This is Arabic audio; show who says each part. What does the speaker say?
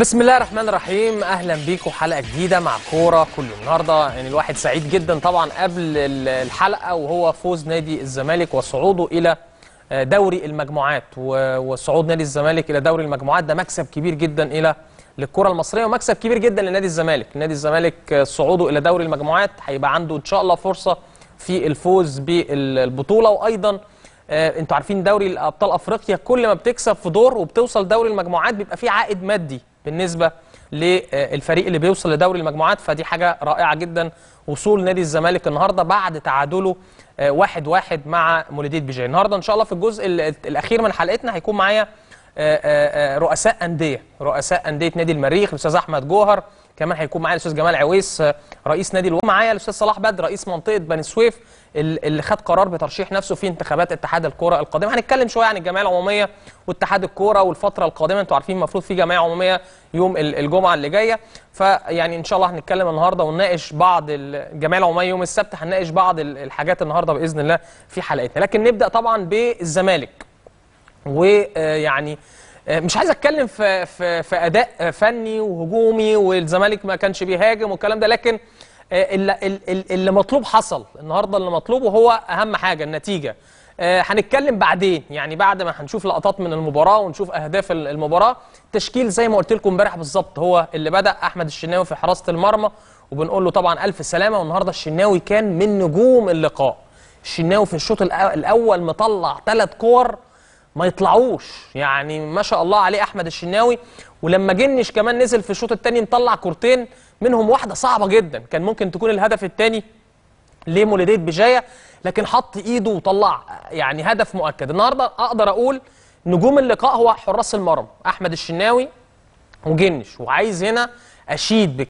Speaker 1: بسم الله الرحمن الرحيم اهلا بيكم حلقه جديده مع كوره كل النهارده يعني الواحد سعيد جدا طبعا قبل الحلقه وهو فوز نادي الزمالك وصعوده الى آه، دوري المجموعات وصعود نادي الزمالك الى دوري المجموعات ده مكسب كبير جدا الى للكره المصريه ومكسب كبير جدا لنادي الزمالك نادي الزمالك آه، صعوده الى دوري المجموعات هيبقى عنده ان شاء الله فرصه في الفوز بالبطوله وايضا آه، انتوا عارفين دوري ابطال افريقيا كل ما بتكسب في دور وبتوصل دوري المجموعات بيبقى فيه عائد مادي بالنسبه للفريق اللي بيوصل لدوري المجموعات فدي حاجه رائعه جدا وصول نادي الزمالك النهارده بعد تعادله آه، واحد واحد مع مولوديه بيجي النهارده ان شاء الله في الجزء الاخير من حلقتنا هيكون معايا آه، آه، آه، رؤساء انديه رؤساء انديه نادي المريخ الاستاذ احمد جوهر كمان هيكون معايا الاستاذ جمال عويس رئيس نادي الوم معايا الاستاذ صلاح بدر رئيس منطقه بني سويف اللي خد قرار بترشيح نفسه في انتخابات اتحاد الكوره القادمه هنتكلم شويه عن الجمعيه العموميه واتحاد الكوره والفتره القادمه انتوا عارفين المفروض في جمعيه عموميه يوم الجمعه اللي جايه فيعني ان شاء الله هنتكلم النهارده ونناقش بعض الجمعيه العموميه يوم السبت هنناقش بعض الحاجات النهارده باذن الله في حلقتنا لكن نبدا طبعا بالزمالك ويعني آه، مش عايز اتكلم في في في اداء فني وهجومي والزمالك ما كانش بيهاجم والكلام ده لكن آه، اللي, اللي مطلوب حصل النهارده اللي مطلوب وهو اهم حاجه النتيجه آه، هنتكلم بعدين يعني بعد ما هنشوف لقطات من المباراه ونشوف اهداف المباراه تشكيل زي ما قلت لكم امبارح بالظبط هو اللي بدا احمد الشناوي في حراسه المرمى وبنقول له طبعا الف سلامه والنهارده الشناوي كان من نجوم اللقاء الشناوي في الشوط الاول مطلع ثلاث كور ما يطلعوش يعني ما شاء الله عليه احمد الشناوي ولما جنش كمان نزل في الشوط الثاني مطلع كورتين منهم واحده صعبه جدا كان ممكن تكون الهدف الثاني لمولوديت بجايه لكن حط ايده وطلع يعني هدف مؤكد النهارده اقدر اقول نجوم اللقاء هو حراس المرمى احمد الشناوي وجنش وعايز هنا اشيد بك